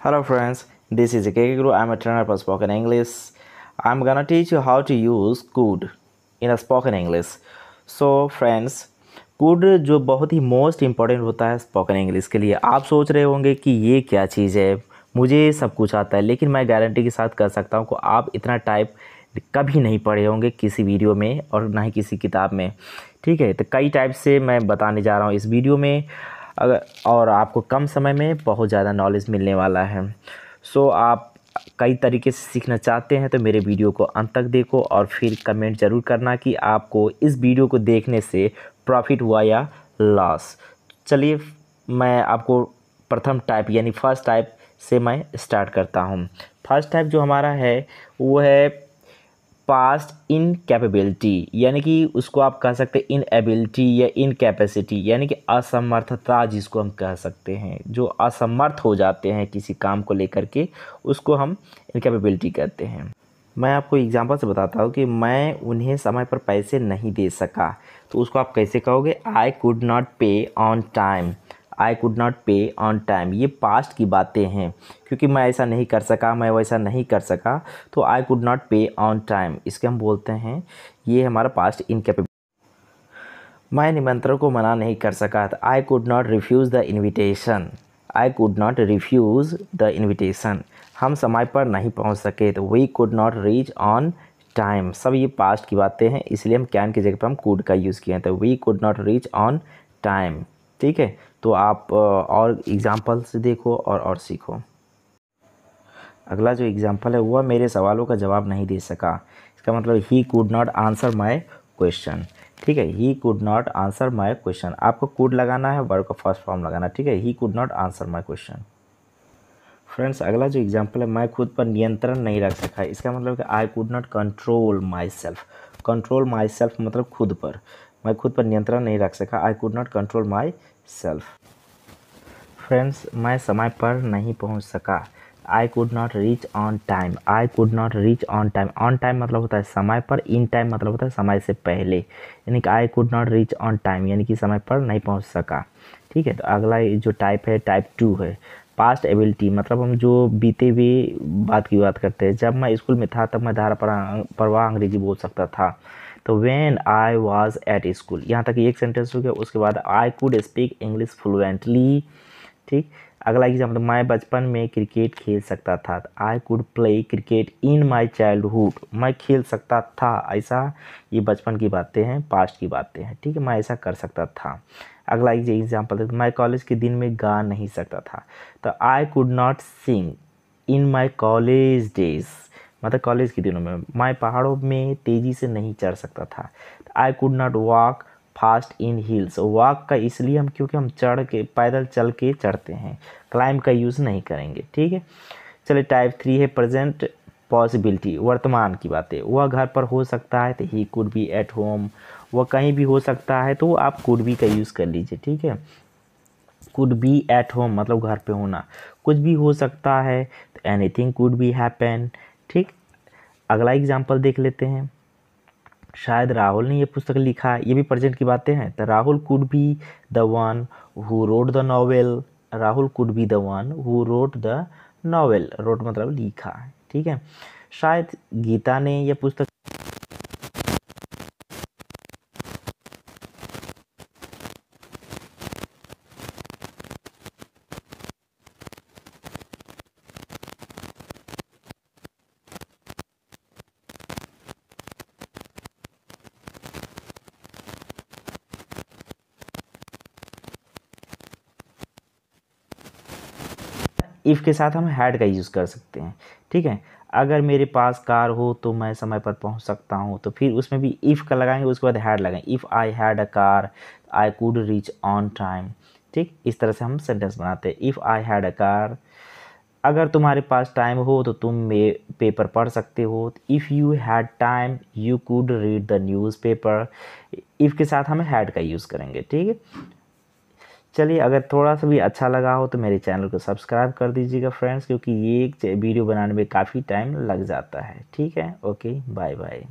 Hello friends, this is KK Guru. I'm a trainer for spoken English. I'm gonna teach you how to use could in a spoken English. So friends, could जो बहुत ही most important होता है spoken English के लिए आप सोच रहे होंगे कि ये क्या चीज़ है मुझे सब कुछ आता है लेकिन मैं गारंटी के साथ कर सकता हूँ कि आप इतना टाइप कभी नहीं पढ़े होंगे किसी वीडियो में और ना ही किसी किताब में ठीक है तो कई टाइप से मैं बताने जा रहा हूँ इस वीडियो में अगर और आपको कम समय में बहुत ज़्यादा नॉलेज मिलने वाला है सो आप कई तरीके से सीखना चाहते हैं तो मेरे वीडियो को अंत तक देखो और फिर कमेंट ज़रूर करना कि आपको इस वीडियो को देखने से प्रॉफिट हुआ या लॉस चलिए मैं आपको प्रथम टाइप यानी फर्स्ट टाइप से मैं स्टार्ट करता हूँ फर्स्ट टाइप जो हमारा है वो है पास्ट इन कैपेबिलिटी यानी कि उसको आप कह सकते हैं इन एबिलिटी या इन कैपेसिटी यानी कि असमर्थता जिसको हम कह सकते हैं जो असमर्थ हो जाते हैं किसी काम को लेकर के उसको हम इनकेपेबिलिटी कहते हैं मैं आपको एग्जांपल से बताता हूँ कि मैं उन्हें समय पर पैसे नहीं दे सका तो उसको आप कैसे कहोगे I could not pay on time I could not pay on time ये पास्ट की बातें हैं क्योंकि मैं ऐसा नहीं कर सका मैं वैसा नहीं कर सका तो I could not pay on time इसके हम बोलते हैं ये हमारा पास्ट इनकेपेबल मैं निमंत्रण को मना नहीं कर सका था I could not refuse the invitation I could not refuse the invitation हम समय पर नहीं पहुंच सके तो we could not reach on time सब ये पास्ट की बातें हैं इसलिए हम कैन की जगह पर हम कूड का यूज़ किए हैं तो we could not reach on time ठीक है तो आप और एग्ज़ाम्पल्स देखो और और सीखो अगला जो एग्ज़ाम्पल है वह मेरे सवालों का जवाब नहीं दे सका इसका मतलब he could not answer my question ठीक है he could not answer my question आपको कुड लगाना है वर्ड का फर्स्ट फॉर्म लगाना ठीक है he could not answer my question friends अगला जो एग्जाम्पल है मैं खुद पर नियंत्रण नहीं रख सका इसका मतलब कि I could not control myself control myself मतलब खुद पर मैं खुद पर नियंत्रण नहीं रख सका I could not control myself friends मैं समय पर नहीं पहुंच सका I could not reach on time I could not reach on time on time मतलब होता है समय पर इन टाइम मतलब होता है समय से पहले यानी कि I could not reach on time यानी कि समय पर नहीं पहुंच सका ठीक है तो अगला जो टाइप है टाइप टू है पास्ट एबिलिटी मतलब हम जो बीते हुए बात की बात करते हैं जब मैं स्कूल में था तब मैं धारा परवाह अंग्रेजी बोल सकता था तो when I was at school यहाँ तक एक सेंटेंस हो गया उसके बाद I could speak English fluently ठीक अगला एग्जाम्पल मैं बचपन में क्रिकेट खेल सकता था I could play cricket in my childhood मैं खेल सकता था ऐसा ये बचपन की बातें हैं पास्ट की बातें हैं ठीक है मैं ऐसा कर सकता था अगला एक एग्जाम्पल देखते मैं कॉलेज के दिन में गा नहीं सकता था तो I could not sing in my college days मतलब कॉलेज के दिनों में मैं पहाड़ों में तेज़ी से नहीं चढ़ सकता था I could not walk fast in hills walk का इसलिए हम क्योंकि हम चढ़ के पैदल चल के चढ़ते हैं क्लाइंब का यूज़ नहीं करेंगे ठीक है चले टाइप थ्री है प्रेजेंट पॉसिबिलिटी वर्तमान की बात है वह घर पर हो सकता है तो he could be at home वह कहीं भी हो सकता है तो आप कुड बी का यूज़ कर लीजिए ठीक है कुड बी एट होम मतलब घर पे होना कुछ भी हो सकता है तो anything could be happen ठीक अगला एग्जाम्पल देख लेते हैं शायद राहुल ने ये पुस्तक लिखा है ये भी प्रेजेंट की बातें हैं तो Rahul could be the one who wrote the novel Rahul could be the one who wrote the novel wrote मतलब लिखा ठीक है शायद गीता ने यह पुस्तक इफ़ के साथ हम हैड का यूज़ कर सकते हैं ठीक है अगर मेरे पास कार हो तो मैं समय पर पहुंच सकता हूं तो फिर उसमें भी इफ़ का लगाएंगे उसके बाद हैड लगाएंगे if I had a car I could reach on time ठीक इस तरह से हम सेंटेंस बनाते हैं if I had a car अगर तुम्हारे पास टाइम हो तो तुम मे पेपर पढ़ सकते हो if you had time you could read the newspaper if के साथ हम हैड का यूज़ करेंगे ठीक है चलिए अगर थोड़ा सा भी अच्छा लगा हो तो मेरे चैनल को सब्सक्राइब कर दीजिएगा फ्रेंड्स क्योंकि ये वीडियो बनाने में काफ़ी टाइम लग जाता है ठीक है ओके बाय बाय